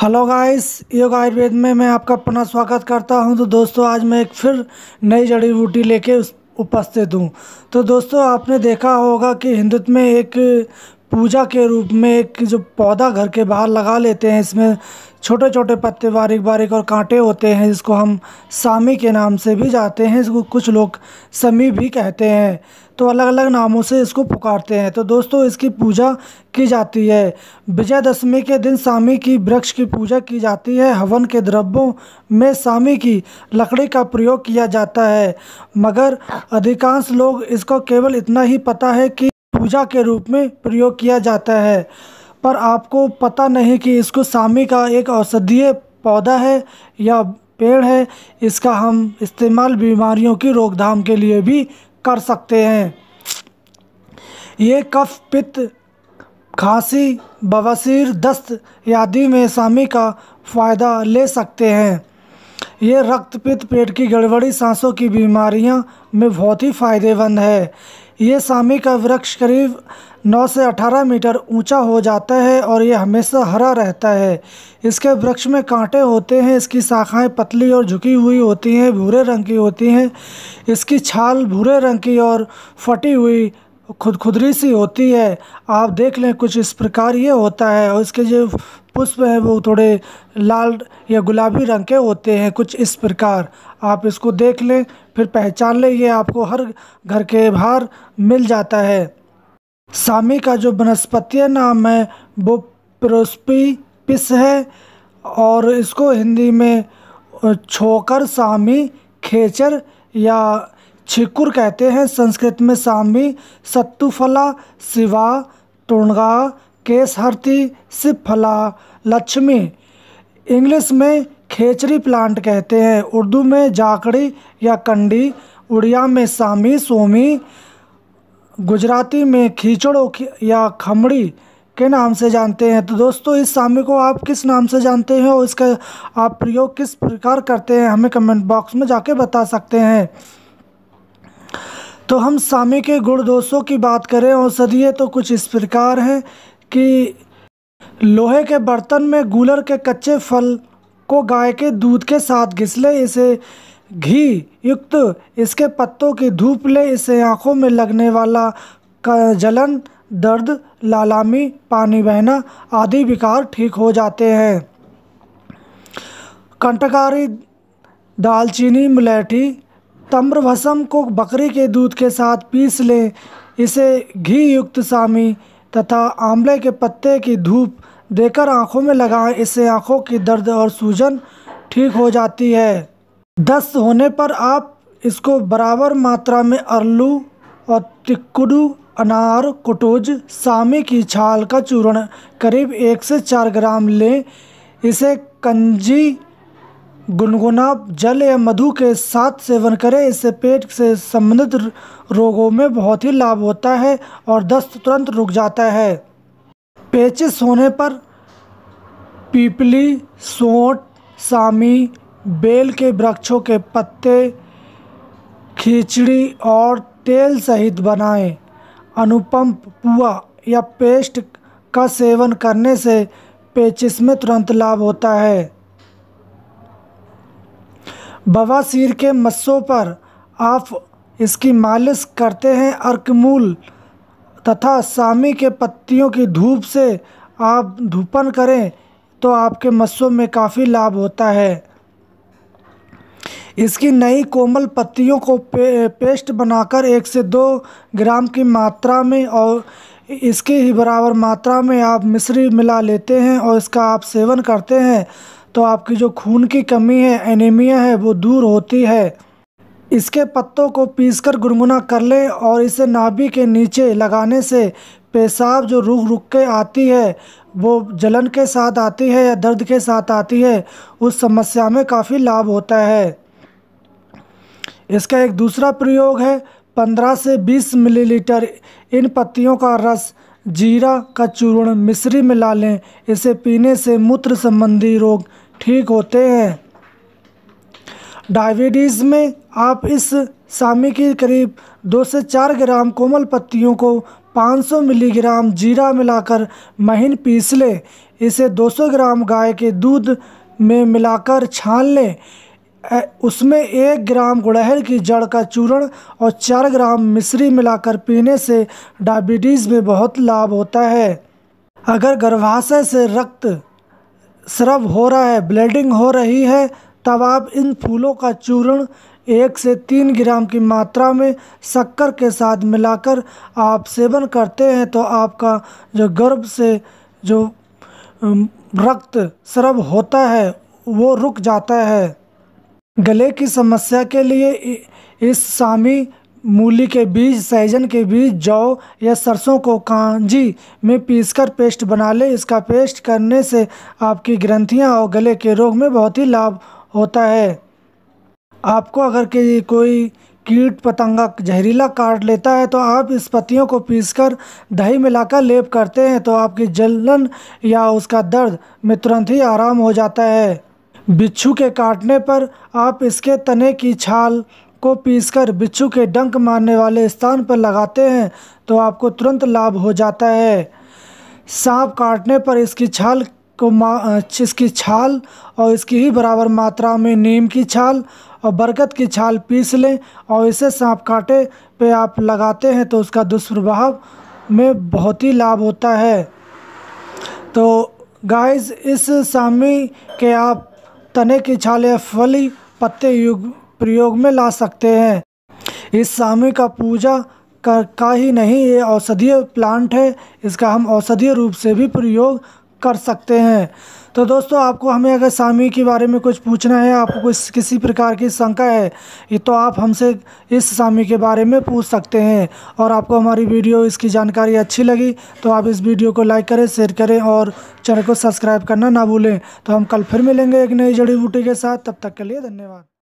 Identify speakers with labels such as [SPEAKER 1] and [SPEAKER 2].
[SPEAKER 1] hello guys योग आयुर्वेद में मैं आपका अपना स्वागत करता हूं तो दोस्तों आज मैं एक फिर नई जड़ी बूटी लेके उपस्थित हूं तो दोस्तों आपने देखा होगा कि हिंदुत्व में एक पूजा के रूप में एक जो पौधा घर के बाहर लगा लेते हैं इसमें छोटे छोटे पत्ते बारीक बारीक और कांटे होते हैं जिसको हम सामी के नाम से भी जाते हैं इसको कुछ लोग समी भी कहते हैं तो अलग अलग नामों से इसको पुकारते हैं तो दोस्तों इसकी पूजा की जाती है विजयदशमी के दिन सामी की वृक्ष की पूजा की जाती है हवन के द्रव्यों में सामी की लकड़ी का प्रयोग किया जाता है मगर अधिकांश लोग इसको केवल इतना ही पता है कि कब्जा के रूप में प्रयोग किया जाता है पर आपको पता नहीं कि इसको सामी का एक औषधीय पौधा है या पेड़ है इसका हम इस्तेमाल बीमारियों की रोकथाम के लिए भी कर सकते हैं ये कफ पित्त खांसी बवासीर दस्त आदि में सामी का फ़ायदा ले सकते हैं ये रक्त पित्त पेट की गड़बड़ी सांसों की बीमारियां में बहुत ही फ़ायदेमंद है ये सामी का वृक्ष करीब 9 से 18 मीटर ऊंचा हो जाता है और ये हमेशा हरा रहता है इसके वृक्ष में कांटे होते हैं इसकी शाखाएं पतली और झुकी हुई होती हैं भूरे रंग की होती हैं इसकी छाल भूरे रंग की और फटी हुई खुद खुदरी सी होती है आप देख लें कुछ इस प्रकार ये होता है और इसके जो पुष्प है वो थोड़े लाल या गुलाबी रंग के होते हैं कुछ इस प्रकार आप इसको देख लें फिर पहचान लें ये आपको हर घर के बाहर मिल जाता है सामी का जो वनस्पति नाम है वो प्रोस्पी पिस है और इसको हिंदी में छोकर सामी खेचर या छिकुर कहते हैं संस्कृत में सामी सत्तुफला सिवा तुणगा केसहरती सिफला लक्ष्मी इंग्लिश में खेचरी प्लांट कहते हैं उर्दू में जाकड़ी या कंडी उड़िया में सामी सोमी गुजराती में खीचड़ो या खमड़ी के नाम से जानते हैं तो दोस्तों इस सामी को आप किस नाम से जानते हैं और इसका आप प्रयोग किस प्रकार करते हैं हमें कमेंट बॉक्स में जाके बता सकते हैं तो हम सामी के गुण दोषों की बात करें औषधीय तो कुछ इस प्रकार हैं कि लोहे के बर्तन में गूलर के कच्चे फल को गाय के दूध के साथ घिस लें इसे घी युक्त इसके पत्तों की धूप लें इसे आँखों में लगने वाला जलन दर्द लालामी पानी बहना आदि विकार ठीक हो जाते हैं कंटकारी दालचीनी मुलैठी तम्रभसम को बकरी के दूध के साथ पीस लें इसे घी युक्त सामी तथा आंवले के पत्ते की धूप देकर आँखों में लगाएं इससे आँखों की दर्द और सूजन ठीक हो जाती है दस्त होने पर आप इसको बराबर मात्रा में अरलू और तिक्कुडू अनार कुटुज सामी की छाल का चूर्ण करीब एक से चार ग्राम लें इसे कंजी गुनगुना जल या मधु के साथ सेवन करें इससे पेट से संबंधित रोगों में बहुत ही लाभ होता है और दस्त तुरंत रुक जाता है पेचिस होने पर पीपली सोट सामी बेल के वृक्षों के पत्ते खिचड़ी और तेल सहित बनाएं अनुपम पुआ या पेस्ट का सेवन करने से पेचिस में तुरंत लाभ होता है बवासीर के मस्सों पर आप इसकी मालिश करते हैं अर्कमूल तथा सामी के पत्तियों की धूप से आप धूपन करें तो आपके मस्सों में काफ़ी लाभ होता है इसकी नई कोमल पत्तियों को पे, पेस्ट बनाकर एक से दो ग्राम की मात्रा में और इसके ही बराबर मात्रा में आप मिश्री मिला लेते हैं और इसका आप सेवन करते हैं तो आपकी जो खून की कमी है एनीमिया है वो दूर होती है इसके पत्तों को पीसकर गुनगुना कर लें और इसे नाभि के नीचे लगाने से पेशाब जो रुक रुक के आती है वो जलन के साथ आती है या दर्द के साथ आती है उस समस्या में काफ़ी लाभ होता है इसका एक दूसरा प्रयोग है 15 से 20 मिलीलीटर इन पत्तियों का रस जीरा का चूर्ण मिश्री मिला लें इसे पीने से मूत्र संबंधी रोग ठीक होते हैं डायबिटीज़ में आप इस सामी के करीब दो से चार ग्राम कोमल पत्तियों को 500 मिलीग्राम जीरा मिलाकर महीन पीस लें इसे 200 ग्राम गाय के दूध में मिलाकर छान लें उसमें एक ग्राम गुड़हल की जड़ का चूर्ण और चार ग्राम मिश्री मिलाकर पीने से डायबिटीज़ में बहुत लाभ होता है अगर गर्भाशय से रक्त स्रव हो रहा है ब्लीडिंग हो रही है तब आप इन फूलों का चूर्ण एक से तीन ग्राम की मात्रा में शक्कर के साथ मिलाकर आप सेवन करते हैं तो आपका जो गर्भ से जो रक्त स्रव होता है वो रुक जाता है गले की समस्या के लिए इस सामी मूली के बीज सहजन के बीज जौ या सरसों को कांजी में पीसकर पेस्ट बना लें इसका पेस्ट करने से आपकी ग्रंथियां और गले के रोग में बहुत ही लाभ होता है आपको अगर कोई कीट पतंगा जहरीला काट लेता है तो आप इस पत्तियों को पीसकर दही मिलाकर लेप करते हैं तो आपकी जलन या उसका दर्द में तुरंत ही आराम हो जाता है बिच्छू के काटने पर आप इसके तने की छाल को पीसकर बिच्छू के डंक मारने वाले स्थान पर लगाते हैं तो आपको तुरंत लाभ हो जाता है सांप काटने पर इसकी छाल को मा इसकी छाल और इसकी ही बराबर मात्रा में नीम की छाल और बरगद की छाल पीस लें और इसे सांप काटे पे आप लगाते हैं तो उसका दुष्प्रभाव में बहुत ही लाभ होता है तो गाइस इस सामी के आप तने की छाल या फली पत्ते युग प्रयोग में ला सकते हैं इस सामी का पूजा कर का ही नहीं ये औषधीय प्लांट है इसका हम औषधीय रूप से भी प्रयोग कर सकते हैं तो दोस्तों आपको हमें अगर सामी के बारे में कुछ पूछना है आपको कुछ किसी प्रकार की शंका है ये तो आप हमसे इस सामी के बारे में पूछ सकते हैं और आपको हमारी वीडियो इसकी जानकारी अच्छी लगी तो आप इस वीडियो को लाइक करें शेयर करें और चैनल को सब्सक्राइब करना ना भूलें तो हम कल फिर मिलेंगे एक नई जड़ी बूटी के साथ तब तक के लिए धन्यवाद